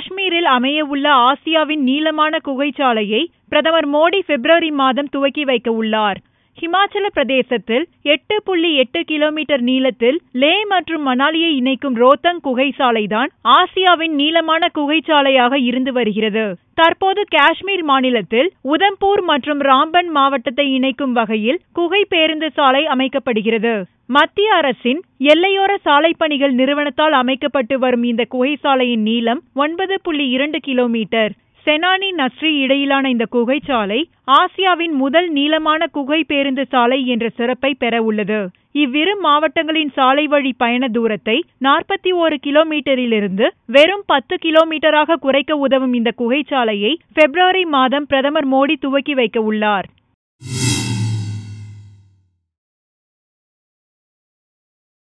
காஷ்மீரில் அமையவுள்ள ஆசியாவின் நீளமான குகைச்சாலையை பிரதமர் மோடி பிப்ரவரி மாதம் துவக்கி வைக்க உள்ளார் ஹிமாச்சல பிரதேசத்தில் எட்டு புள்ளி எட்டு கிலோமீட்டர் நீளத்தில் லே மற்றும் மணாலியை இணைக்கும் ரோத்தங் குகைச்சாலைதான் ஆசியாவின் நீளமான குகைச்சாலையாக இருந்து வருகிறது தற்போது காஷ்மீர் மாநிலத்தில் உதம்பூர் மற்றும் ராம்பன் மாவட்டத்தை இணைக்கும் வகையில் குகை பேருந்து சாலை அமைக்கப்படுகிறது மத்திய அரசின் எல்லையோர சாலை பணிகள் நிறுவனத்தால் அமைக்கப்பட்டு வரும் இந்த குகை சாலையின் நீளம் ஒன்பது புள்ளி இரண்டு கிலோமீட்டர் செனானி நஸ்ரி இடையிலான இந்த குகைச்சாலை ஆசியாவின் முதல் நீளமான குகை பேருந்து சாலை என்ற சிறப்பை பெற உள்ளது இவ்விரு மாவட்டங்களின் சாலை வழி பயண தூரத்தை நாற்பத்தி ஓரு கிலோமீட்டரிலிருந்து வெறும் பத்து கிலோமீட்டராக குறைக்க உதவும் இந்த குகைச்சாலையை பிப்ரவரி மாதம் பிரதமர் மோடி துவக்கி வைக்க உள்ளார்